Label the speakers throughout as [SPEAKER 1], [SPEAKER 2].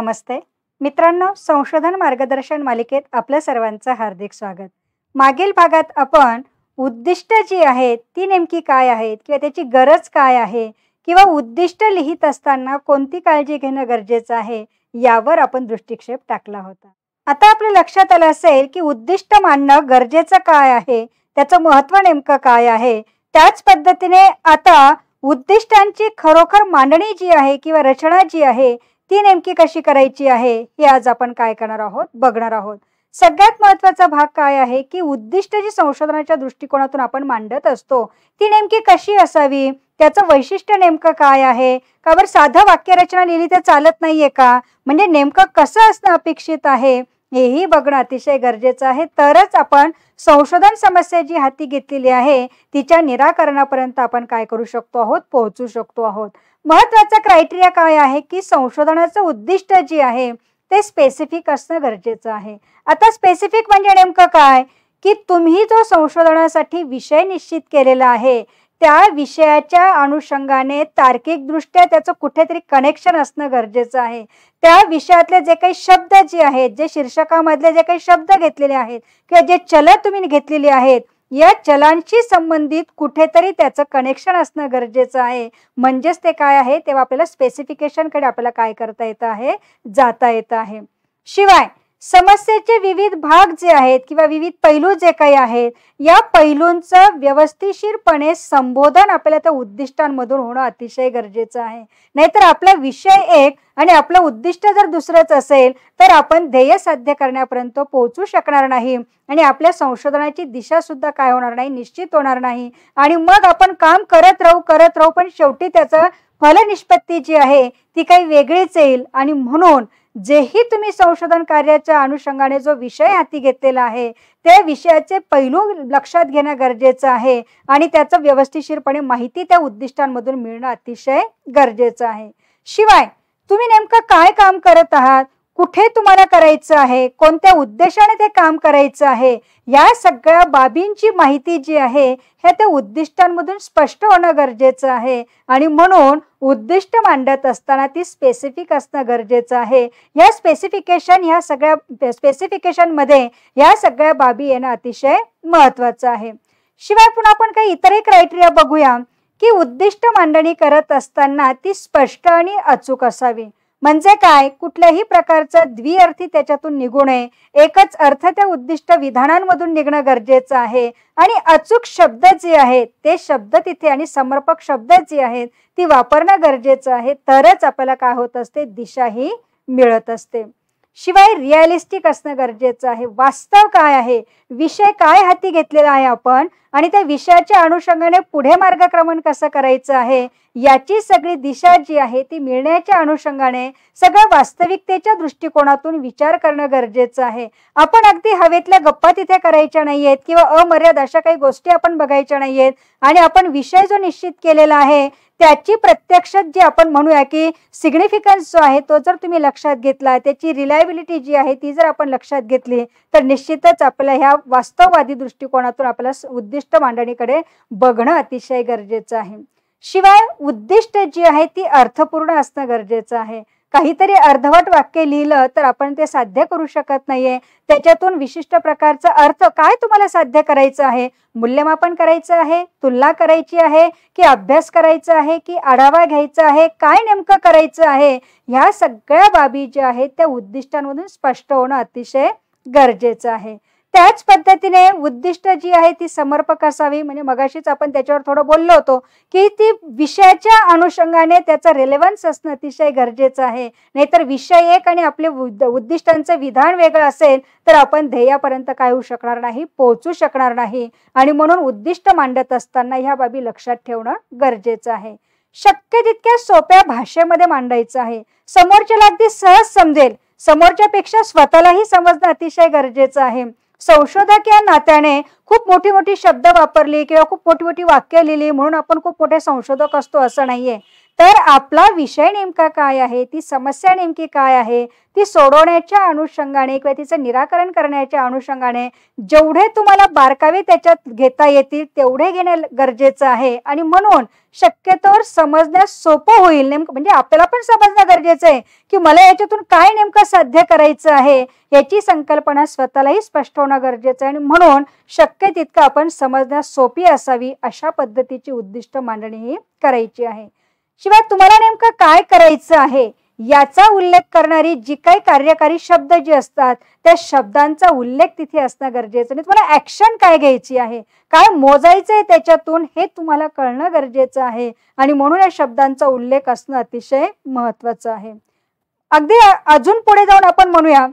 [SPEAKER 1] नमस्ते मित्रांनो संशोधन मार्गदर्शन मालिकेत आपल्या सर्वांचं हार्दिक स्वागत मागील भागात आपण उद्दिष्ट जी आहेत ती नेमकी काय आहेत किंवा त्याची गरज काय आहे किंवा उद्दिष्ट लिहित असताना कोणती काळजी घेणं गरजेचं आहे यावर आपण दृष्टिक्षेप टाकला होता आता आपल्या लक्षात आलं असेल की उद्दिष्ट मानणं गरजेचं काय आहे त्याचं महत्त्व नेमकं काय आहे त्याच पद्धतीने आता उद्दिष्टांची खरोखर मांडणी जी आहे किंवा रचना जी आहे ती नेमकी कशी करायची आहे हे आज आपण काय करणार आहोत बघणार आहोत सगळ्यात महत्वाचा भाग काय आहे की उद्दिष्ट जी संशोधनाच्या दृष्टिकोनातून आपण मांडत असतो ती नेमकी कशी असावी त्याचं वैशिष्ट्य नेमकं काय आहे का बरं साधं वाक्यरचना लिहिली तर चालत नाहीये का म्हणजे नेमकं कसं असणं अपेक्षित आहे हेही बघणं अतिशय गरजेचं आहे तरच आपण संशोधन समस्या जी हाती घेतलेली आहे तिच्या निराकरणापर्यंत आपण काय करू शकतो आहोत पोहोचू शकतो आहोत महत्वाचा क्रायटेरिया काय आहे की संशोधनाचं उद्दिष्ट जे आहे ते स्पेसिफिक असणं गरजेचं आहे आता स्पेसिफिक म्हणजे नेमकं काय की तुम्ही जो संशोधनासाठी विषय निश्चित केलेला आहे त्या विषयाच्या अनुषंगाने तार्किकदृष्ट्या त्याचं कुठेतरी कनेक्शन असणं गरजेचं आहे त्या विषयातले जे काही शब्द जे आहेत जे शीर्षकामधले जे काही शब्द घेतलेले आहेत किंवा जे चल तुम्ही घेतलेली आहेत या चलांशी संबंधित कुठेतरी त्याचं कनेक्शन असणं गरजेचं आहे म्हणजेच ते काय आहे तेव्हा आपल्याला स्पेसिफिकेशनकडे आपल्याला काय करता येतं आहे जाता येतं आहे शिवाय समस्येचे विविध भाग जे आहेत किंवा विविध पैलू जे काही आहेत या पैलूंचं व्यवस्थिशीरपणे संबोधन आपल्याला त्या उद्दिष्टांमधून होणं अतिशय गरजेचं आहे नाहीतर आपला विषय एक आणि आपलं उद्दिष्ट जर दुसरंच असेल तर आपण ध्येय साध्य करण्यापर्यंत पोहोचू शकणार नाही आणि आपल्या संशोधनाची दिशा सुद्धा काय होणार नाही निश्चित होणार नाही आणि मग आपण काम करत राहू करत राहू पण शेवटी त्याचं फलनिष्पत्ती जी आहे ती काही वेगळीच येईल आणि म्हणून जेही तुम्ही संशोधन कार्याच्या अनुषंगाने जो विषय हाती घेतलेला आहे त्या विषयाचे पैलू लक्षात घेणं गरजेचं आहे आणि त्याचं व्यवस्थिशीरपणे माहिती त्या उद्दिष्टांमधून मिळणं अतिशय गरजेचं आहे शिवाय तुम्ही नेमकं काय काम करत आहात कुठे तुम्हाला करायचं आहे कोणत्या उद्देशाने ते काम करायचं आहे या सगळ्या बाबींची माहिती जी आहे हे त्या उद्दिष्टांमधून स्पष्ट होणं गरजेचं आहे आणि म्हणून उद्दिष्ट मांडत असताना ती स्पेसिफिक असणं गरजेचं आहे या स्पेसिफिकेशन ह्या सगळ्या स्पेसिफिकेशनमध्ये या सगळ्या बाबी येणं अतिशय महत्त्वाचं आहे शिवाय पुन्हा आपण काही इतरही क्रायटेरिया बघूया की उद्दिष्ट मांडणी करत असताना ती स्पष्ट आणि अचूक असावी म्हणजे काय कुठल्याही प्रकारचं द्विअर्थी त्याच्यातून निघू नये एकच अर्थ त्या उद्दिष्ट विधानांमधून निघणं गरजेचं आहे आणि अचूक शब्द जे आहेत ते शब्द तिथे आणि समर्पक शब्द जे आहेत ती वापरणं गरजेचं आहे तरच आपल्याला काय होत असते दिशाही मिळत असते शिवाय रिअलिस्टिक असणं गरजेचं आहे वास्तव काय आहे विषय काय हाती घेतलेला आहे आपण आणि त्या विषयाच्या अनुषंगाने पुढे मार्गक्रमण कसं करायचं आहे याची सगळी दिशा जी आहे ती मिळण्याच्या अनुषंगाने सगळ्या वास्तविकतेच्या दृष्टिकोनातून विचार करणं गरजेचं आहे आपण अगदी हवेतल्या गप्पा तिथे करायच्या नाहीयेत किंवा अमर्याद अशा काही गोष्टी आपण बघायच्या नाही आहेत आणि आपण विषय जो निश्चित केलेला आहे त्याची प्रत्यक्ष जी आपण म्हणूया की सिग्निफिकन्स जो आहे तो जर तुम्ही लक्षात घेतला त्याची रिलायबिलिटी जी आहे ती जर आपण लक्षात घेतली तर निश्चितच आपल्या ह्या वास्तववादी दृष्टिकोनातून आपला उद्दिष्ट उद्दिष्ट मांडणीकडे बघणं अतिशय गरजेचं आहे शिवाय उद्दिष्ट जी आहे ती अर्थपूर्ण असणं गरजेचं आहे काहीतरी अर्धवट वाक्य लिहिलं तर आपण ते साध्य करू शकत नाहीये त्याच्यातून विशिष्ट प्रकारचा अर्थ काय तुम्हाला साध्य करायचं आहे मूल्यमापन करायचं आहे तुलना करायची आहे की अभ्यास करायचा आहे की आढावा घ्यायचा आहे काय नेमकं करायचं आहे ह्या सगळ्या बाबी ज्या आहेत त्या उद्दिष्टांमधून स्पष्ट होणं अतिशय गरजेचं आहे त्याच पद्धतीने उद्दिष्ट जी आहे ती समर्पक असावी म्हणजे मगाशीच आपण त्याच्यावर थोडं बोललो होतो की ती विषयाच्या अनुषंगाने त्याचा रेलेव्हन्स असणं अतिशय गरजेचं आहे नाहीतर विषय एक आणि आपले उद्दिष्टांचं विधान वेगळं असेल तर आपण ध्येयापर्यंत काय होऊ शकणार नाही पोहोचू शकणार नाही आणि म्हणून उद्दिष्ट मांडत असताना ह्या बाबी लक्षात ठेवणं गरजेचं आहे शक्य तितक्या सोप्या भाषेमध्ये मांडायचं आहे समोरच्याला अगदी सहज समजेल समोरच्यापेक्षा स्वतःलाही समजणं अतिशय गरजेचं आहे संशोधक या नात्याने खूप मोठी मोठी शब्द वापरली किंवा खूप मोठी मोठी वाक्य लिहिली म्हणून आपण खूप मोठे संशोधक असतो असं नाहीये तर आपला विषय नेमका काय आहे ती समस्या नेमकी काय आहे ती सोडवण्याच्या अनुषंगाने किंवा तिचं निराकरण करण्याच्या अनुषंगाने जेवढे तुम्हाला बारकावे त्याच्यात घेता येतील तेवढे घेणे गरजेचं आहे आणि म्हणून शक्यतोवर समजण्यास सोपं होईल नेमकं म्हणजे आपल्याला पण समजणं गरजेचं आहे की मला याच्यातून काय नेमकं साध्य करायचं आहे याची संकल्पना स्वतःलाही स्पष्ट होणं गरजेचं आहे आणि म्हणून शक्य तितकं आपण समजण्यास सोपी असावी अशा पद्धतीची उद्दिष्ट मांडणी ही करायची आहे शिवाय तुम्हाला नेमकं काय करायचं आहे याचा उल्लेख करणारी जी काही कार्यकारी शब्द जे असतात त्या शब्दांचा उल्लेख तिथे असणं गरजेचं आणि तुम्हाला ऍक्शन काय घ्यायची आहे काय मोजायचं आहे त्याच्यातून हे तुम्हाला कळणं गरजेचं आहे आणि म्हणून या शब्दांचा उल्लेख असणं अतिशय महत्वाचं आहे अगदी अजून पुढे जाऊन आपण म्हणूया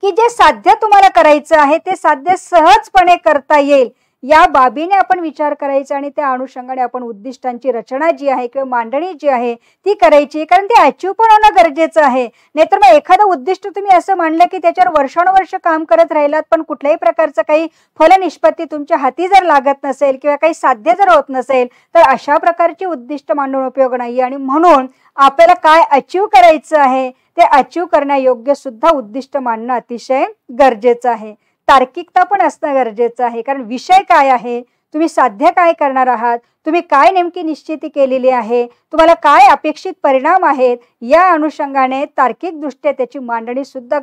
[SPEAKER 1] की जे साध्य तुम्हाला करायचं आहे ते साध्य सहजपणे करता येईल या बाबीने आपण विचार करायचा आणि त्या अनुषंगाने आपण उद्दिष्टांची रचना जी आहे किंवा मांडणी जी आहे ती करायची कारण ते अचीव पण होणं गरजेचं आहे नाहीतर मग एखादं उद्दिष्ट तुम्ही असं मांडलं की त्याच्यावर वर्षानुवर्ष काम करत राहिलात पण कुठल्याही प्रकारचं काही फलनिष्पत्ती तुमच्या हाती जर लागत नसेल किंवा काही साध्य जर होत नसेल तर अशा प्रकारची उद्दिष्ट मांडून उपयोग नाही आणि म्हणून आपल्याला काय अचीव करायचं आहे ते अचीव करण्यायोग्य सुद्धा उद्दिष्ट मांडणं अतिशय गरजेचं आहे तार्किकता पण असणं गरजेचं आहे कारण विषय काय आहे तुम्ही साध्य काय करणार आहात तुम्ही काय नेमकी निश्चिती केलेली आहे तुम्हाला काय अपेक्षित परिणाम आहेत या अनुषंगाने तार्किकदृष्ट्या त्याची मांडणी सुद्धा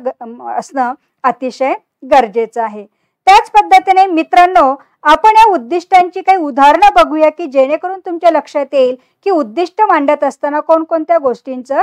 [SPEAKER 1] असणं अतिशय गरजेचं आहे त्याच पद्धतीने मित्रांनो आपण या उद्दिष्टांची काही उदाहरणं बघूया की जेणेकरून तुमच्या लक्षात येईल की उद्दिष्ट मांडत असताना कोणकोणत्या गोष्टींचं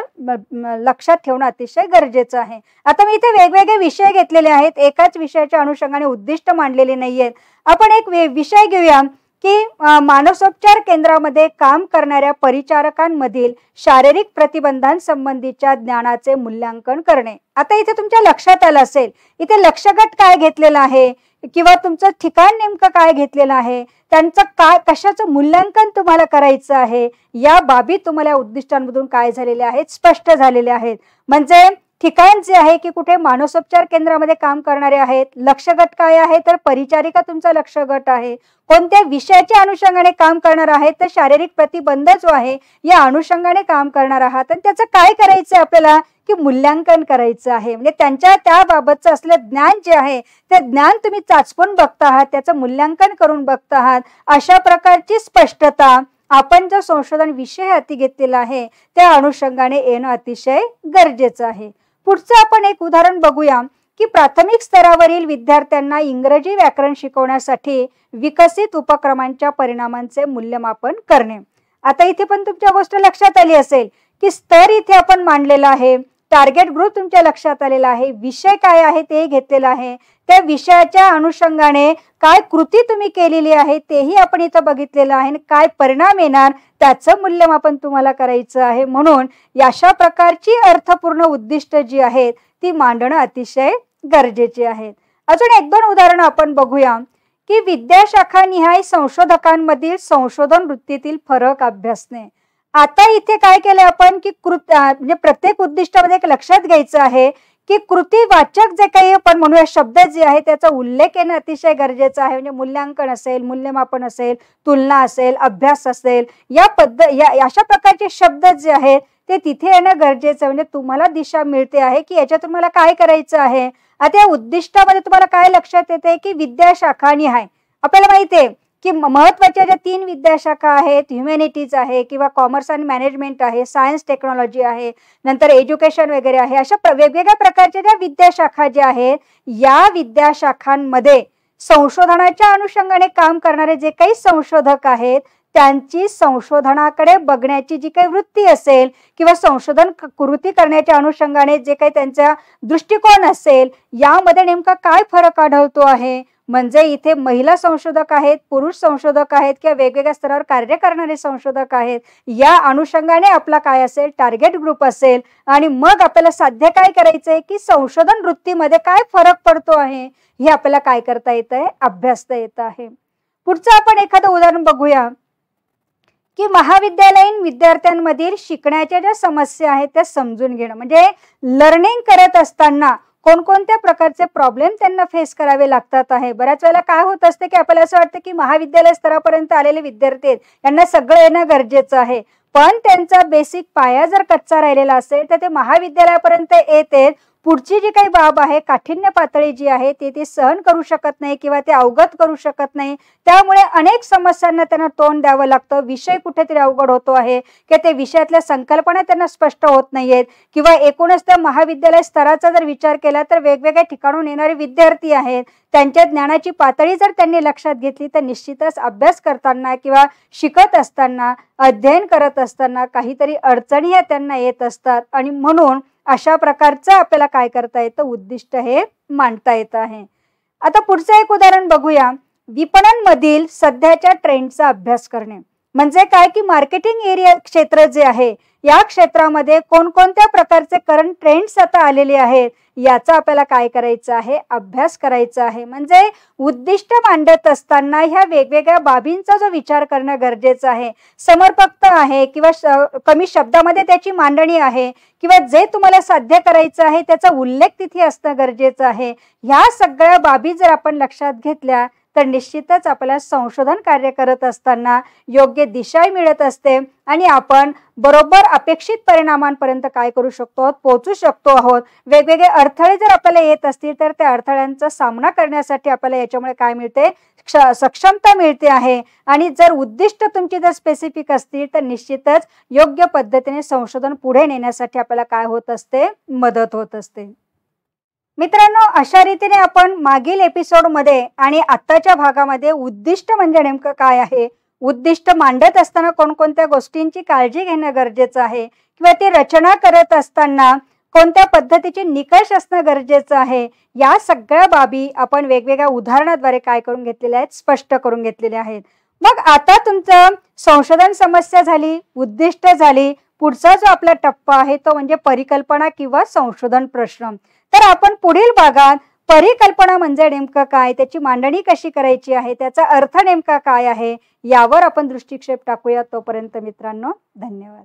[SPEAKER 1] लक्षात ठेवणं अतिशय गरजेचं आहे आता मी इथे वेगवेगळे विषय घेतलेले आहेत एकाच विषयाच्या अनुषंगाने उद्दिष्ट मांडलेले नाही आहेत आपण एक विषय घेऊया की मानसोपचार केंद्रामध्ये काम करणाऱ्या परिचारकांमधील शारीरिक प्रतिबंधांसंबंधीच्या ज्ञानाचे मूल्यांकन करणे आता इथे तुमच्या लक्षात आलं असेल इथे लक्षगट काय घेतलेलं आहे किंवा तुमचं ठिकाण नेमकं काय घेतलेलं आहे त्यांचं काय कशाचं मूल्यांकन तुम्हाला करायचं आहे या बाबी तुम्हाला उद्दिष्टांमधून काय झालेले आहेत स्पष्ट झालेले आहेत म्हणजे ठिकाण जे आहे की कुठे मानसोपचार केंद्रामध्ये काम करणारे आहेत लक्ष गट काय आहे तर परिचारिका तुमचा लक्ष गट आहे कोणत्या विषयाच्या अनुषंगाने काम करणार आहे तर शारीरिक प्रतिबंध जो आहे या अनुषंगाने काम करणार आहात आणि त्याचं काय करायचं आपल्याला की मूल्यांकन करायचं आहे म्हणजे त्यांच्या त्याबाबतचं असलं ज्ञान जे आहे ते ज्ञान तुम्ही चाचपून बघता आहात त्याचं मूल्यांकन करून बघता आहात अशा प्रकारची स्पष्टता आपण जो संशोधन विषय हाती घेतलेला आहे त्या अनुषंगाने येणं अतिशय गरजेचं आहे पुढचं आपण एक उदाहरण बघूया की प्राथमिक स्तरावरील विद्यार्थ्यांना इंग्रजी व्याकरण शिकवण्यासाठी विकसित उपक्रमांच्या परिणामांचे मूल्यमापन करणे आता इथे पण तुमच्या गोष्ट लक्षात आली असेल की स्तर इथे आपण मांडलेला आहे टार्गेट ग्रुप तुमच्या लक्षात आलेला आहे विषय काय आहे ते घेतलेला आहे त्या विषयाच्या अनुषंगाने काय कृती तुम्ही केलेली आहे तेही आपण इथं बघितलेलं आहे काय परिणाम येणार त्याचं मूल्यमापन तुम्हाला करायचं आहे म्हणून अशा प्रकारची अर्थपूर्ण उद्दिष्ट जी आहेत ती मांडणं अतिशय गरजेची आहे अजून एक दोन उदाहरणं आपण बघूया की विद्याशाखानिहाय संशोधकांमधील संशोधन वृत्तीतील फरक अभ्यासणे आता इथे काय केलं आपण की कृत म्हणजे प्रत्येक उद्दिष्टामध्ये एक लक्षात घ्यायचं आहे की कृती वाचक जे काही आपण म्हणूया शब्द जे आहे त्याचा उल्लेख येणं अतिशय गरजेचं आहे म्हणजे मूल्यांकन असेल मूल्यमापन असेल तुलना असेल अभ्यास असेल या पद्ध या अशा प्रकारचे शब्द जे आहेत ते तिथे येणं गरजेचं म्हणजे तुम्हाला दिशा मिळते आहे की याच्यात तुम्हाला काय करायचं आहे आता या उद्दिष्टामध्ये तुम्हाला काय लक्षात येते की विद्याशाखानी आहे आपल्याला माहिती आहे की महत्त्वाच्या ज्या तीन विद्याशाखा आहेत ह्युमॅनिटीज आहे किंवा कॉमर्स अँड मॅनेजमेंट आहे सायन्स टेक्नॉलॉजी आहे नंतर एज्युकेशन वगैरे आहे अशा वेगवेगळ्या प्रकारच्या ज्या विद्याशाखा ज्या आहेत या विद्याशाखांमध्ये संशोधनाच्या अनुषंगाने काम करणारे जे काही संशोधक आहेत त्यांची संशोधनाकडे बघण्याची जी काही वृत्ती असेल किंवा संशोधन कृती करण्याच्या अनुषंगाने जे काही त्यांचा दृष्टिकोन असेल यामध्ये नेमका काय फरक आढळतो आहे म्हणजे इथे महिला संशोधक आहेत पुरुष संशोधक आहेत किंवा वेगवेगळ्या स्तरावर कार्य करणारे संशोधक आहेत या अनुषंगाने आपला काय असेल टार्गेट ग्रुप असेल आणि मग आपल्याला साध्य काय करायचंय की संशोधन वृत्तीमध्ये काय फरक पडतो आहे हे आपल्याला काय करता येत आहे अभ्यासता येत आहे पुढचं आपण एखादं उदाहरण बघूया की महाविद्यालयीन विद्यार्थ्यांमधील शिकण्याच्या ज्या समस्या आहेत त्या समजून घेणं म्हणजे लर्निंग करत असताना कोणकोणत्या प्रकारचे प्रॉब्लेम त्यांना फेस करावे लागतात आहे बऱ्याच वेळेला काय होत असते की आपल्याला असं वाटतं की महाविद्यालय स्तरापर्यंत आलेले विद्यार्थी आहेत यांना सगळं येणं गरजेचं आहे पण त्यांचा बेसिक पाया जर कच्चा राहिलेला असेल तर ते महाविद्यालयापर्यंत येत आहेत पुढची जी काही बाब आहे काठिण्य पातळी जी आहे ती ती सहन करू शकत नाही किंवा ते अवगत करू शकत नाही त्यामुळे अनेक समस्यांना त्यांना तोंड द्यावं लागतं विषय कुठेतरी अवघड होतो आहे किंवा ते विषयातल्या संकल्पना त्यांना स्पष्ट होत नाहीयेत किंवा एकूणच त्या महाविद्यालय स्तराचा जर विचार केला तर वेगवेगळ्या ठिकाणून येणारे विद्यार्थी आहेत त्यांच्या ज्ञानाची पातळी जर त्यांनी लक्षात घेतली तर निश्चितच अभ्यास करताना किंवा शिकत असताना अध्ययन करत असताना काहीतरी अडचणी त्यांना येत असतात आणि म्हणून अशा प्रकारचं आपल्याला काय करता येतं उद्दिष्ट हे मांडता येत आहे आता पुढचं एक उदाहरण बघूया मधील सध्याच्या ट्रेंडचा अभ्यास करणे म्हणजे काय की मार्केटिंग एरिया क्षेत्र जे आहे या क्षेत्रामध्ये कोणकोणत्या प्रकारचे करंट ट्रेंड्स आता आलेले आहेत याचा आपल्याला काय करायचं आहे अभ्यास करायचा आहे म्हणजे उद्दिष्ट मांडत असताना ह्या वेगवेगळ्या बाबींचा जो विचार करणं गरजेचं आहे समर्पकता आहे किंवा कमी शब्दामध्ये त्याची मांडणी आहे किंवा जे तुम्हाला साध्य करायचं आहे त्याचा उल्लेख तिथे असणं गरजेचं आहे ह्या सगळ्या बाबी जर आपण लक्षात घेतल्या तर निश्चितच आपल्याला संशोधन कार्य करत असताना योग्य दिशाही मिळत असते आणि आपण बरोबर अपेक्षित परिणामांपर्यंत काय करू शकतो पोहोचू शकतो आहोत वेगवेगळे अडथळे जर आपल्याला येत असतील तर त्या अडथळ्यांचा सामना करण्यासाठी आपल्याला याच्यामुळे काय मिळते सक्षमता मिळते आहे आणि जर उद्दिष्ट तुमची जर स्पेसिफिक असतील तर निश्चितच योग्य पद्धतीने संशोधन पुढे नेण्यासाठी आपल्याला काय होत असते मदत होत असते मित्रांनो अशा रीतीने आपण मागील एपिसोडमध्ये आणि आताच्या भागामध्ये उद्दिष्ट म्हणजे नेमकं काय आहे उद्दिष्ट मांडत असताना कोणकोणत्या गोष्टींची काळजी घेणं गरजेचं आहे किंवा ती रचना करत असताना कोणत्या पद्धतीचे निकष असणं गरजेचं आहे या सगळ्या बाबी आपण वेगवेगळ्या उदाहरणाद्वारे काय करून घेतलेल्या आहेत स्पष्ट करून घेतलेल्या आहेत मग आता तुमचं संशोधन समस्या झाली उद्दिष्ट झाली पुढचा जो आपला टप्पा आहे तो म्हणजे परिकल्पना किंवा संशोधन प्रश्न तर आपण पुढील भागात परिकल्पना म्हणजे नेमकं काय त्याची मांडणी कशी करायची आहे त्याचा अर्थ नेमका काय आहे यावर आपण दृष्टिक्षेप टाकूया तोपर्यंत मित्रांनो धन्यवाद